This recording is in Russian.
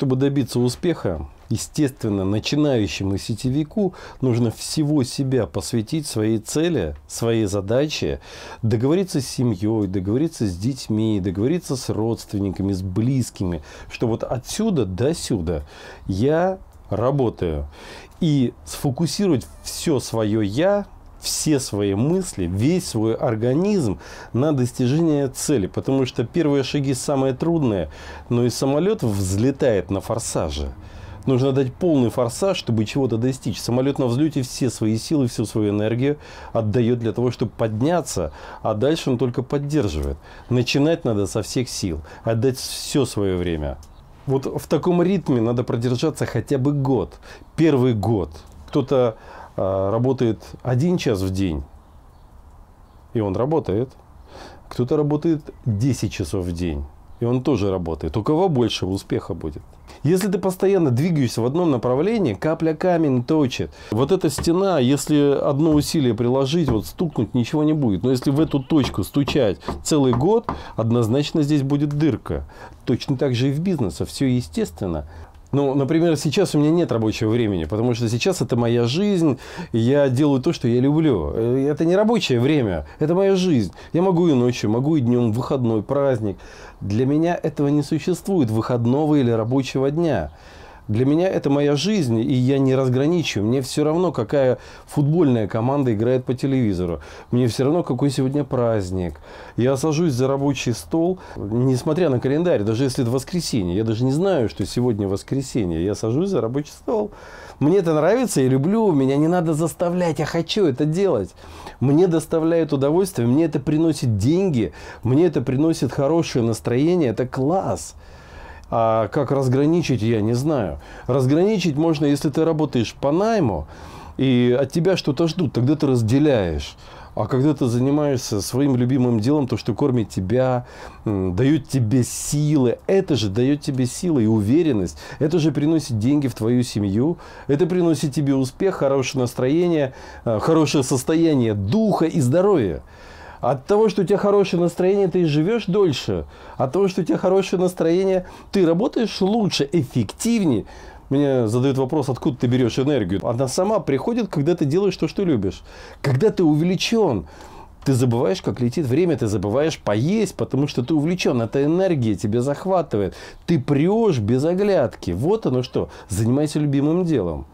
чтобы добиться успеха, естественно, начинающему сетевику нужно всего себя посвятить своей цели, своей задаче, договориться с семьей, договориться с детьми, договориться с родственниками, с близкими, что вот отсюда до сюда я работаю. И сфокусировать все свое «я» все свои мысли, весь свой организм на достижение цели. Потому что первые шаги самое трудное, но и самолет взлетает на форсаже. Нужно дать полный форсаж, чтобы чего-то достичь. Самолет на взлете все свои силы, всю свою энергию отдает для того, чтобы подняться, а дальше он только поддерживает. Начинать надо со всех сил, отдать все свое время. Вот в таком ритме надо продержаться хотя бы год. Первый год. Кто-то а, работает один час в день, и он работает. Кто-то работает 10 часов в день, и он тоже работает. У кого больше успеха будет? Если ты постоянно двигаешься в одном направлении, капля камень точит. Вот эта стена, если одно усилие приложить, вот стукнуть, ничего не будет. Но если в эту точку стучать целый год, однозначно здесь будет дырка. Точно так же и в бизнесе. Все естественно. Ну, например, сейчас у меня нет рабочего времени, потому что сейчас это моя жизнь, я делаю то, что я люблю. Э, это не рабочее время, это моя жизнь. Я могу и ночью, могу и днем, выходной, праздник. Для меня этого не существует, выходного или рабочего дня. Для меня это моя жизнь, и я не разграничиваю. Мне все равно, какая футбольная команда играет по телевизору. Мне все равно, какой сегодня праздник. Я сажусь за рабочий стол, несмотря на календарь, даже если это воскресенье. Я даже не знаю, что сегодня воскресенье. Я сажусь за рабочий стол. Мне это нравится, я люблю, меня не надо заставлять, я хочу это делать. Мне доставляет удовольствие, мне это приносит деньги, мне это приносит хорошее настроение, это класс. А как разграничить, я не знаю. Разграничить можно, если ты работаешь по найму, и от тебя что-то ждут, тогда ты разделяешь. А когда ты занимаешься своим любимым делом, то, что кормит тебя, дает тебе силы, это же дает тебе силы и уверенность, это же приносит деньги в твою семью, это приносит тебе успех, хорошее настроение, э, хорошее состояние духа и здоровья. От того, что у тебя хорошее настроение, ты живешь дольше. От того, что у тебя хорошее настроение, ты работаешь лучше, эффективнее. Мне задают вопрос, откуда ты берешь энергию. Она сама приходит, когда ты делаешь то, что любишь. Когда ты увлечен, ты забываешь, как летит время, ты забываешь поесть, потому что ты увлечен, эта энергия тебя захватывает. Ты прешь без оглядки. Вот оно что. Занимайся любимым делом.